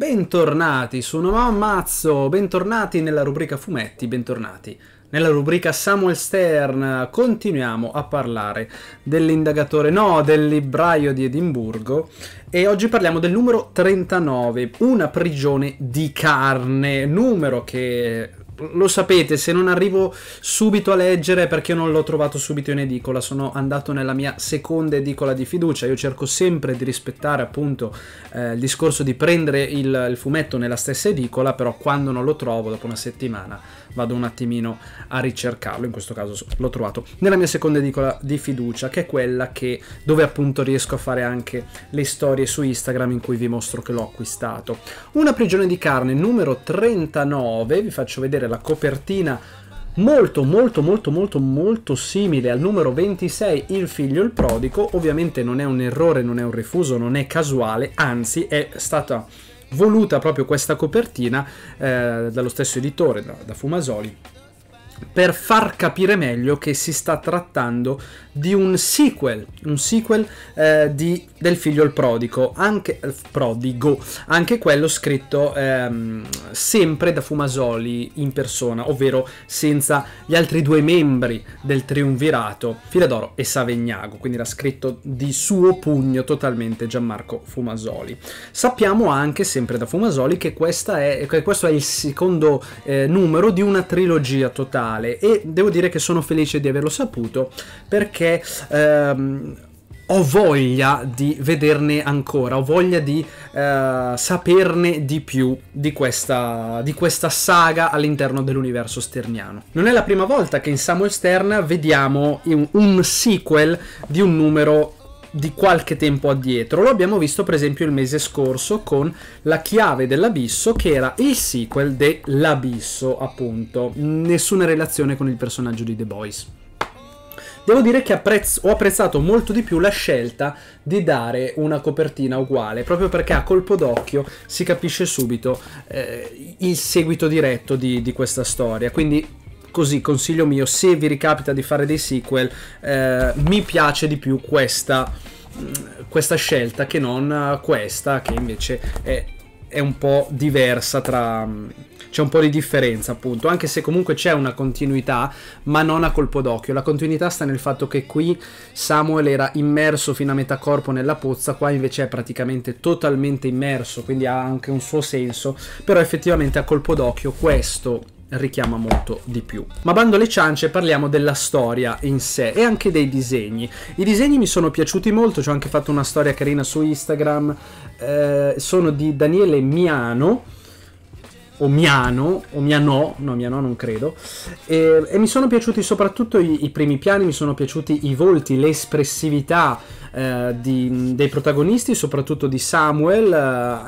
Bentornati su Nova Ammazzo, bentornati nella rubrica fumetti, bentornati nella rubrica Samuel Stern. Continuiamo a parlare dell'indagatore, no, del libraio di Edimburgo e oggi parliamo del numero 39, una prigione di carne, numero che lo sapete, se non arrivo subito a leggere è perché non l'ho trovato subito in edicola, sono andato nella mia seconda edicola di fiducia, io cerco sempre di rispettare appunto eh, il discorso di prendere il, il, fumetto nella stessa edicola, però quando non lo trovo dopo una settimana vado un attimino a ricercarlo, in questo caso l'ho trovato nella mia seconda edicola di fiducia, che è quella che, dove appunto riesco a fare anche le storie su Instagram in cui vi mostro che l'ho acquistato. Una prigione di carne numero 39, vi faccio vedere la copertina molto molto molto molto molto simile al numero 26 Il figlio il prodigo, ovviamente non è un errore, non è un rifuso, non è casuale, anzi è stata voluta proprio questa copertina eh, dallo stesso editore, da, da Fumasoli per far capire meglio che si sta trattando di un sequel, un sequel eh, di, del figlio il prodigo, anche, eh, prodigo, anche quello scritto ehm, sempre da Fumasoli in persona, ovvero senza gli altri due membri del triumvirato, Filedoro e Savegnago, quindi era scritto di suo pugno totalmente Gianmarco Fumasoli. Sappiamo anche, sempre da Fumasoli, che, è, che questo è il secondo eh, numero di una trilogia totale male e devo dire che sono felice di averlo saputo perché ehm, ho voglia di vederne ancora, ho voglia di eh, saperne di più di questa, di questa saga all'interno dell'universo sterniano. Non è la prima volta che in Samuel Stern vediamo un, un sequel di un numero di qualche tempo addietro. Lo abbiamo visto per esempio il mese scorso con La chiave dell'abisso che era il sequel dell'abisso appunto. Nessuna relazione con il personaggio di The Boys. Devo dire che apprezz ho apprezzato molto di più la scelta di dare una copertina uguale, proprio perché a colpo d'occhio si capisce subito eh, il seguito diretto di, di questa storia. Quindi Così, consiglio mio, se vi ricapita di fare dei sequel, eh, mi piace di più questa, mm, questa scelta che non eh, questa, che invece è, è un po' diversa tra... Mm, c'è un po' di differenza appunto, anche se comunque c'è una continuità, ma non a colpo d'occhio. La continuità sta nel fatto che qui Samuel era immerso fino a metà corpo nella pozza, qua invece è praticamente totalmente immerso, quindi ha anche un suo senso, però effettivamente a colpo d'occhio questo richiama molto di più. Ma bando alle ciance, parliamo della storia in sé e anche dei disegni. I disegni mi sono piaciuti molto, ci ho anche fatto una storia carina su Instagram, eh, sono di Daniele Miano. O Miano, o Miano, no Miano non credo, e, e mi sono piaciuti soprattutto i, i, primi piani, mi sono piaciuti i volti, l'espressività eh, di, dei protagonisti, soprattutto di Samuel, eh,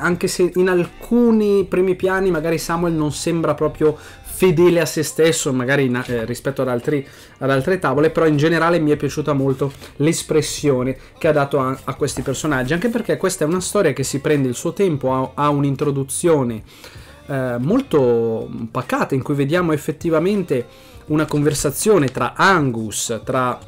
anche se in alcuni primi piani magari Samuel non sembra proprio fedele a se stesso, magari in, eh, rispetto ad, altri, ad, altre tavole, però in generale mi è piaciuta molto l'espressione che ha dato a, a, questi personaggi, anche perché questa è una storia che si prende il suo tempo, ha, ha un'introduzione eh, molto pacata in cui vediamo effettivamente una conversazione tra Angus, tra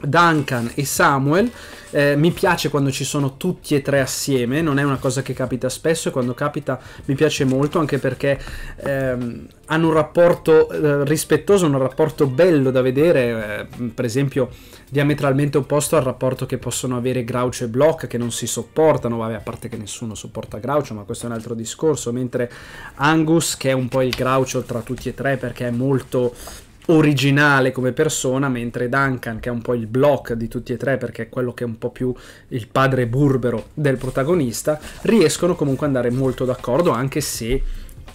Duncan e Samuel eh, mi piace quando ci sono tutti e tre assieme, non è una cosa che capita spesso e quando capita mi piace molto anche perché ehm, hanno un rapporto eh, rispettoso, un rapporto bello da vedere, eh, per esempio diametralmente opposto al rapporto che possono avere Groucho e Block che non si sopportano, vabbè a parte che nessuno sopporta Groucho ma questo è un altro discorso, mentre Angus che è un po' il Groucho tra tutti e tre perché è molto originale come persona, mentre Duncan, che è un po' il block di tutti e tre, perché è quello che è un po' più il padre burbero del protagonista, riescono comunque ad andare molto d'accordo, anche se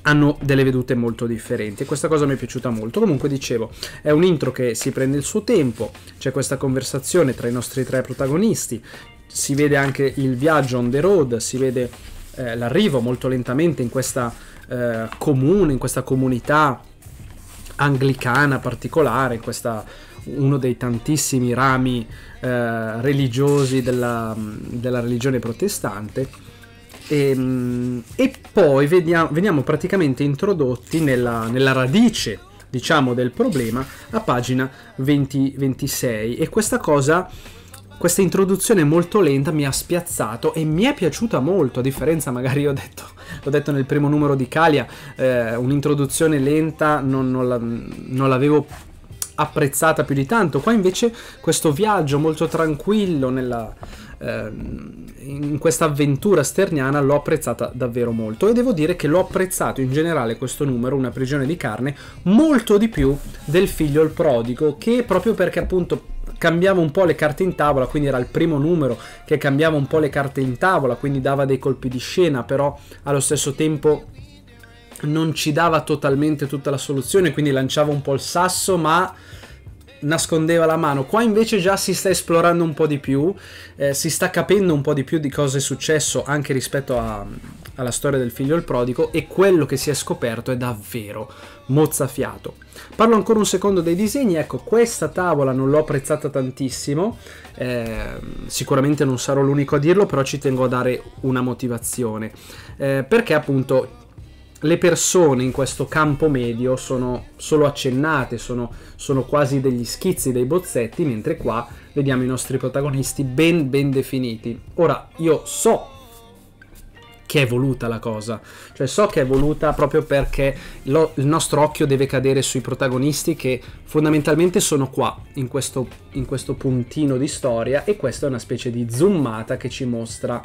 hanno delle vedute molto differenti e questa cosa mi è piaciuta molto. Comunque dicevo, è un intro che si prende il suo tempo, c'è questa conversazione tra i nostri tre protagonisti, si vede anche il viaggio on the road, si vede eh, l'arrivo molto lentamente in questa eh, comune, in questa comunità anglicana particolare, questa, uno dei tantissimi rami eh, religiosi della, della, religione protestante. E, ehm, e poi veniamo, veniamo, praticamente introdotti nella, nella radice diciamo, del problema a pagina 20, 26 e questa cosa questa introduzione molto lenta mi ha spiazzato e mi è piaciuta molto, a differenza magari ho detto, ho detto nel primo numero di Calia, eh, un'introduzione lenta non, non, la, non l'avevo apprezzata più di tanto, qua invece questo viaggio molto tranquillo nella, ehm, in questa avventura sterniana l'ho apprezzata davvero molto e devo dire che l'ho apprezzato in generale questo numero, Una prigione di carne, molto di più del figlio il prodigo che proprio perché appunto cambiava un po' le carte in tavola, quindi era il primo numero che cambiava un po' le carte in tavola, quindi dava dei colpi di scena, però allo stesso tempo non ci dava totalmente tutta la soluzione, quindi lanciava un po' il sasso, ma nascondeva la mano. Qua invece già si sta esplorando un po' di più, eh, si sta capendo un po' di più di cosa è successo anche rispetto a alla storia del figlio il prodigo e quello che si è scoperto è davvero mozzafiato. Parlo ancora un secondo dei disegni, ecco questa tavola non l'ho apprezzata tantissimo, eh, sicuramente non sarò l'unico a dirlo, però ci tengo a dare una motivazione, eh, perché appunto le persone in questo campo medio sono solo accennate, sono, sono, quasi degli schizzi, dei bozzetti, mentre qua vediamo i nostri protagonisti ben ben definiti. Ora, io so che è voluta la cosa. Cioè so che è voluta proprio perché lo, il nostro occhio deve cadere sui protagonisti che fondamentalmente sono qua, in questo, in questo puntino di storia, e questa è una specie di zoomata che ci mostra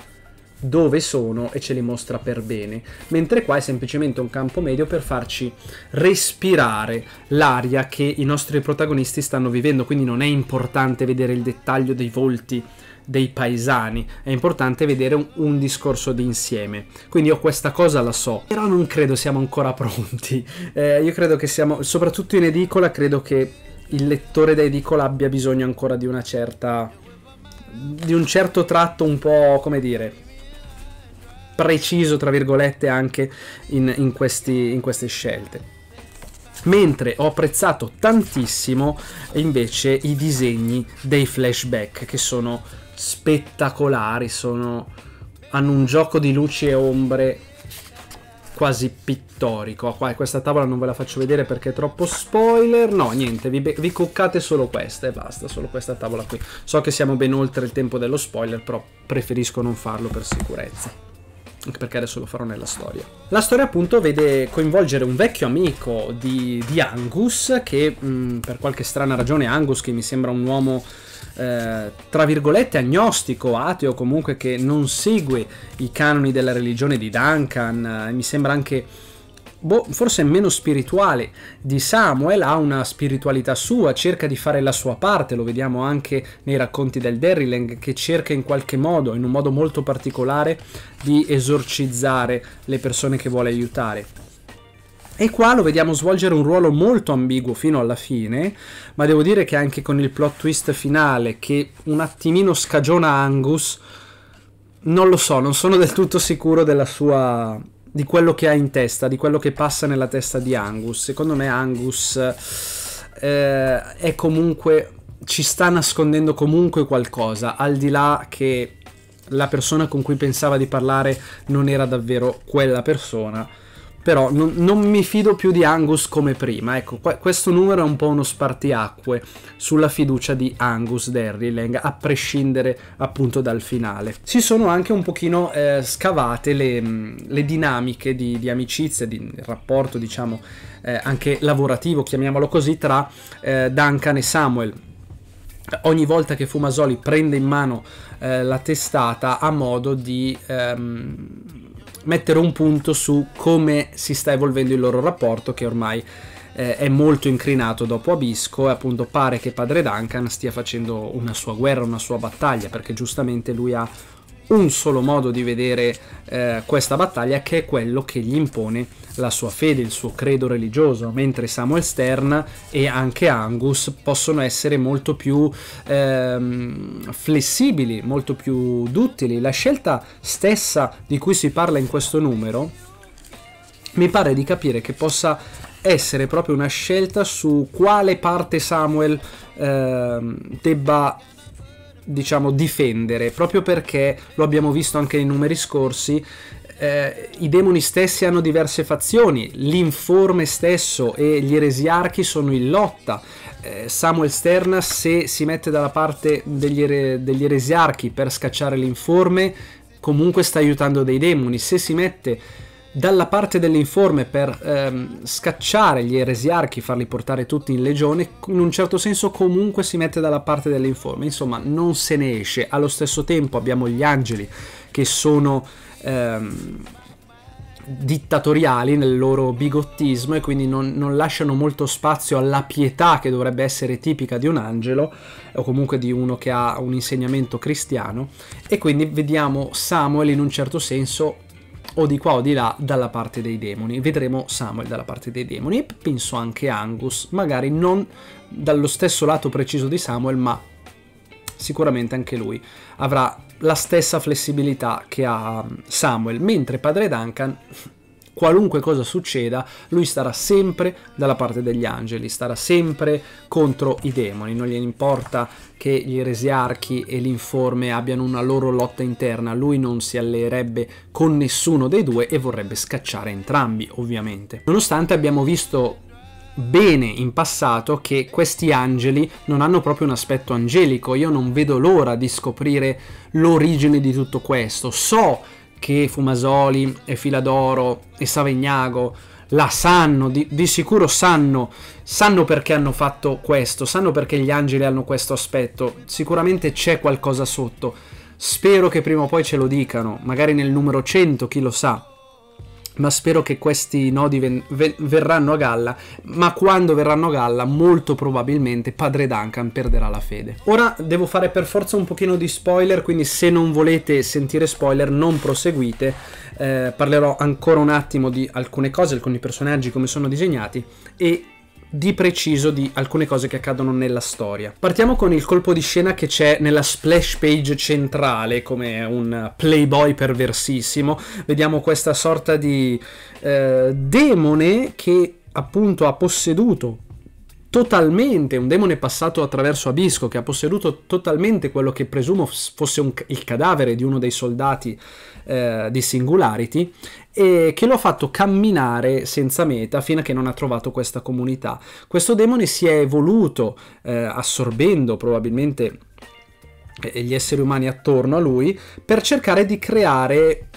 dove sono e ce li mostra per bene, mentre qua è semplicemente un campo medio per farci respirare l'aria che i nostri protagonisti stanno vivendo, quindi non è importante vedere il dettaglio dei volti dei paesani, è importante vedere un, un discorso d'insieme. Quindi io questa cosa la so, però non credo siamo ancora pronti. Eh, io credo che siamo, soprattutto in edicola, credo che il lettore da edicola abbia bisogno ancora di una certa... di un certo tratto un po', come dire, preciso, tra virgolette, anche in, in, questi, in, queste scelte. Mentre ho apprezzato tantissimo invece i disegni dei flashback che sono spettacolari, sono, hanno un gioco di luci e ombre quasi pittorico. Qua questa tavola non ve la faccio vedere perché è troppo spoiler. No, niente, vi, vi cuccate solo questa e basta, solo questa tavola qui. So che siamo ben oltre il tempo dello spoiler, però preferisco non farlo per sicurezza. Anche perché adesso lo farò nella storia. La storia appunto vede coinvolgere un vecchio amico di, di Angus, che mh, mm, per qualche strana ragione Angus, che mi sembra un uomo eh, tra virgolette agnostico, ateo comunque che non segue i canoni della religione di Duncan, eh, mi sembra anche boh, forse meno spirituale di Samuel, ha una spiritualità sua, cerca di fare la sua parte, lo vediamo anche nei racconti del Derrylang che cerca in qualche modo, in un modo molto particolare, di esorcizzare le persone che vuole aiutare. E qua lo vediamo svolgere un ruolo molto ambiguo fino alla fine, ma devo dire che anche con il plot twist finale che un attimino scagiona Angus, non lo so, non sono del tutto sicuro della sua di quello che ha in testa, di quello che passa nella testa di Angus. Secondo me Angus eh, è comunque ci sta nascondendo comunque qualcosa, al di là che la persona con cui pensava di parlare non era davvero quella persona però non, non, mi fido più di Angus come prima. Ecco, qu questo numero è un po' uno spartiacque sulla fiducia di Angus Derrylang, a prescindere appunto dal finale. Si sono anche un pochino eh, scavate le, mm, le dinamiche di, di, amicizia, di rapporto diciamo eh, anche lavorativo, chiamiamolo così, tra eh, Duncan e Samuel ogni volta che Fumasoli prende in mano eh, la testata ha modo di ehm, mettere un punto su come si sta evolvendo il loro rapporto che ormai eh, è molto incrinato dopo Abisco e appunto pare che padre Duncan stia facendo una sua guerra, una sua battaglia perché giustamente lui ha un solo modo di vedere eh, questa battaglia che è quello che gli impone la sua fede, il suo credo religioso, mentre Samuel Stern e anche Angus possono essere molto più ehm, flessibili, molto più duttili. La scelta stessa di cui si parla in questo numero mi pare di capire che possa essere proprio una scelta su quale parte Samuel ehm, debba diciamo, difendere, proprio perché lo abbiamo visto anche nei numeri scorsi, eh, i demoni stessi hanno diverse fazioni, l'informe stesso e gli eresiarchi sono in lotta. Eh, Samuel Stern, se si mette dalla parte degli, ere, degli eresiarchi per scacciare l'informe, comunque sta aiutando dei demoni. Se si mette dalla parte delle informe per ehm, scacciare gli eresiarchi, farli portare tutti in legione, in un certo senso comunque si mette dalla parte delle informe, insomma non se ne esce. Allo stesso tempo abbiamo gli angeli che sono... Ehm, dittatoriali nel loro bigottismo e quindi non, non, lasciano molto spazio alla pietà che dovrebbe essere tipica di un angelo o comunque di uno che ha un insegnamento cristiano e quindi vediamo Samuel in un certo senso o di qua o di là dalla parte dei demoni. Vedremo Samuel dalla parte dei demoni e penso anche Angus, magari non dallo stesso lato preciso di Samuel, ma sicuramente anche lui avrà la stessa flessibilità che ha um, Samuel, mentre padre Duncan qualunque cosa succeda, lui starà sempre dalla parte degli angeli, starà sempre contro i demoni, non gliene importa che gli eresiarchi e l'informe abbiano una loro lotta interna, lui non si alleerebbe con nessuno dei due e vorrebbe scacciare entrambi, ovviamente. Nonostante abbiamo visto bene in passato che questi angeli non hanno proprio un aspetto angelico, io non vedo l'ora di scoprire l'origine di tutto questo, so che che Fumasoli e Filadoro e Savegnago la sanno, di, di, sicuro sanno, sanno perché hanno fatto questo, sanno perché gli angeli hanno questo aspetto, sicuramente c'è qualcosa sotto. Spero che prima o poi ce lo dicano, magari nel numero 100, chi lo sa ma spero che questi nodi ven- ven- verranno a galla, ma quando verranno a galla molto probabilmente padre Duncan perderà la fede. Ora devo fare per forza un pochino di spoiler, quindi se non volete sentire spoiler non proseguite, eh, parlerò ancora un attimo di alcune cose, alcuni personaggi, come sono disegnati e di preciso di alcune cose che accadono nella storia. Partiamo con il colpo di scena che c'è nella splash page centrale, come un playboy perversissimo. Vediamo questa sorta di eh, demone che appunto ha posseduto totalmente, un demone passato attraverso Abisco che ha posseduto totalmente quello che presumo fosse un, il cadavere di uno dei soldati eh, di Singularity e che lo ha fatto camminare senza meta fino a che non ha trovato questa comunità. Questo demone si è evoluto eh, assorbendo probabilmente eh, gli esseri umani attorno a lui per cercare di creare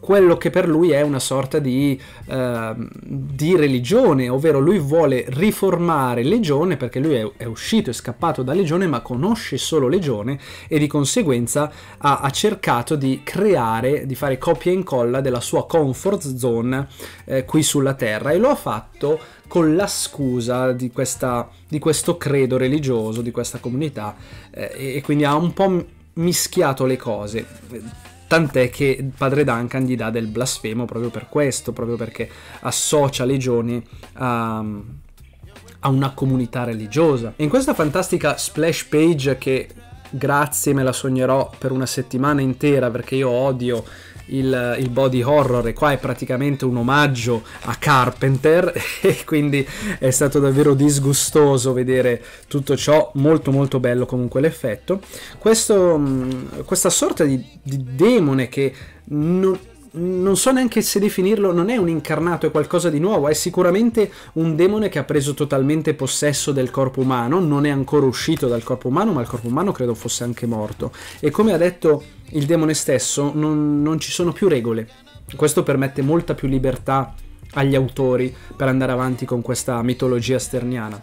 quello che per lui è una sorta di, eh, di religione, ovvero lui vuole riformare Legione perché lui è, è, uscito, è scappato da Legione ma conosce solo Legione e di conseguenza ha, ha cercato di creare, di fare copia e incolla della sua comfort zone eh, qui sulla Terra e lo ha fatto con la scusa di, questa, di questo credo religioso, di questa comunità eh, e quindi ha un po' mischiato le cose Tant'è che padre Duncan gli dà del blasfemo proprio per questo, proprio perché associa Legione a a una comunità religiosa. In questa fantastica splash page che grazie me la sognerò per una settimana intera perché io odio il, il, body horror e qua è praticamente un omaggio a Carpenter e quindi è stato davvero disgustoso vedere tutto ciò, molto molto bello comunque l'effetto. Questo, mm, questa sorta di, di demone che non non so neanche se definirlo, non è un incarnato, è qualcosa di nuovo, è sicuramente un demone che ha preso totalmente possesso del corpo umano, non è ancora uscito dal corpo umano, ma il corpo umano credo fosse anche morto. E come ha detto il demone stesso, non, non ci sono più regole. Questo permette molta più libertà agli autori per andare avanti con questa mitologia sterniana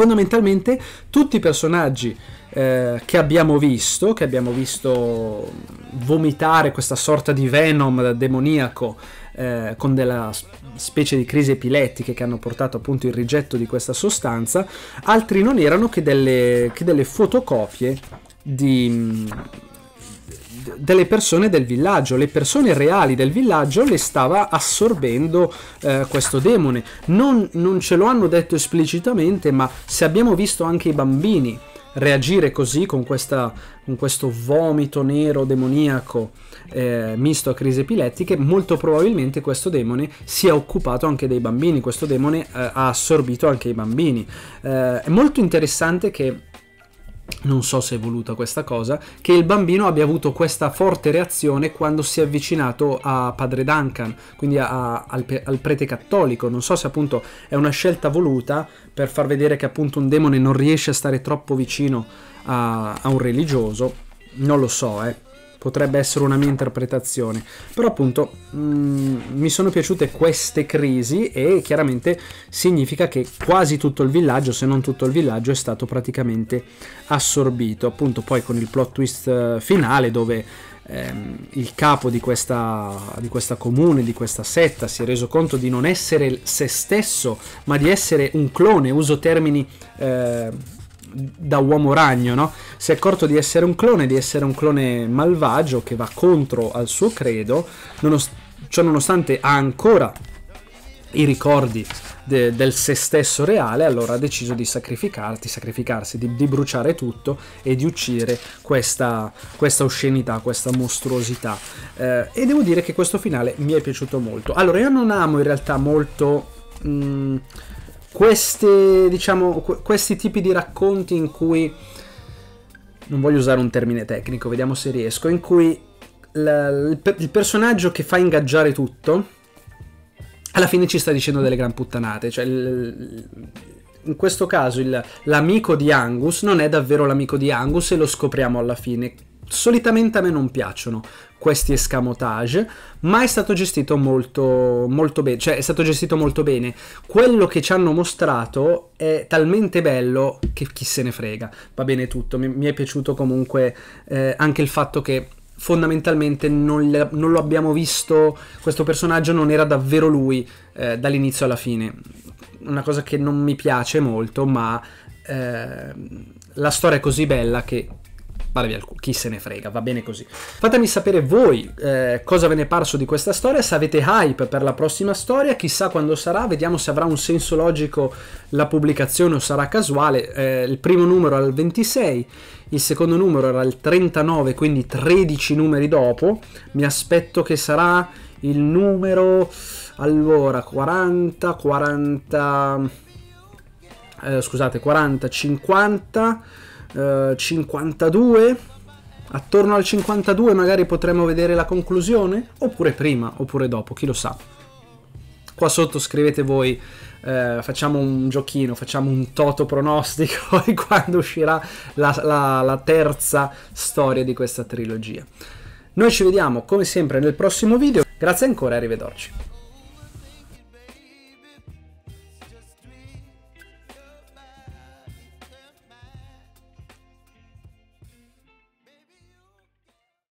fondamentalmente tutti i personaggi eh, che abbiamo visto, che abbiamo visto vomitare questa sorta di venom demoniaco eh, con della specie di crisi epilettiche che hanno portato appunto il rigetto di questa sostanza, altri non erano che delle, che delle fotocopie di delle persone del villaggio, le persone reali del villaggio le stava assorbendo eh, questo demone. Non, non ce lo hanno detto esplicitamente, ma se abbiamo visto anche i bambini reagire così con, questa, con, questo vomito nero demoniaco eh, misto a crisi epilettiche, molto probabilmente questo demone si è occupato anche dei bambini, questo demone eh, ha assorbito anche i bambini. Eh, è molto interessante che non so se è voluta questa cosa, che il bambino abbia avuto questa forte reazione quando si è avvicinato a padre Duncan, quindi a, al, al, prete cattolico. Non so se appunto è una scelta voluta per far vedere che appunto un demone non riesce a stare troppo vicino a, a un religioso, non lo so, eh potrebbe essere una mia interpretazione. Però appunto mh, mm, mi sono piaciute queste crisi e chiaramente significa che quasi tutto il villaggio, se non tutto il villaggio, è stato praticamente assorbito. Appunto poi con il plot twist eh, finale dove ehm, il capo di questa, di questa comune, di questa setta, si è reso conto di non essere se stesso, ma di essere un clone, uso termini... Eh, da uomo ragno, no? Si è accorto di essere un clone, di essere un clone malvagio che va contro al suo credo, nonost- cioè nonostante ha ancora i ricordi de- del se stesso reale, allora ha deciso di sacrificarti, sacrificarsi, di, di bruciare tutto e di uccidere questa, questa oscenità, questa mostruosità. Eh, e devo dire che questo finale mi è piaciuto molto. Allora, io non amo in realtà molto... Mh, mm, questi, diciamo, questi tipi di racconti in cui, non voglio usare un termine tecnico, vediamo se riesco, in cui il, il personaggio che fa ingaggiare tutto, alla fine ci sta dicendo delle gran puttanate, cioè il, in questo caso l'amico di Angus non è davvero l'amico di Angus e lo scopriamo alla fine. Solitamente a me non piacciono questi escamotage, ma è stato gestito molto, molto bene, cioè è stato gestito molto bene. Quello che ci hanno mostrato è talmente bello che chi se ne frega, va bene tutto, mi, mi è piaciuto comunque eh, anche il fatto che fondamentalmente non, le, non, lo abbiamo visto, questo personaggio non era davvero lui eh, dall'inizio alla fine, una cosa che non mi piace molto, ma eh, la storia è così bella che vale via il culo, chi se ne frega, va bene così. Fatemi sapere voi eh, cosa ve ne è parso di questa storia, se avete hype per la prossima storia, chissà quando sarà, vediamo se avrà un senso logico la pubblicazione o sarà casuale. Eh, il primo numero era il 26, il secondo numero era il 39, quindi 13 numeri dopo. Mi aspetto che sarà il numero... Allora, 40, 40... Eh, scusate, 40, 50... 52? Eh, Attorno al 52 magari potremmo vedere la conclusione? Oppure prima, oppure dopo, chi lo sa. Qua sotto scrivete voi eh, facciamo un giochino, facciamo un toto pronostico e quando uscirà la, la, la, terza storia di questa trilogia. Noi ci vediamo come sempre nel prossimo video, grazie ancora e arrivederci.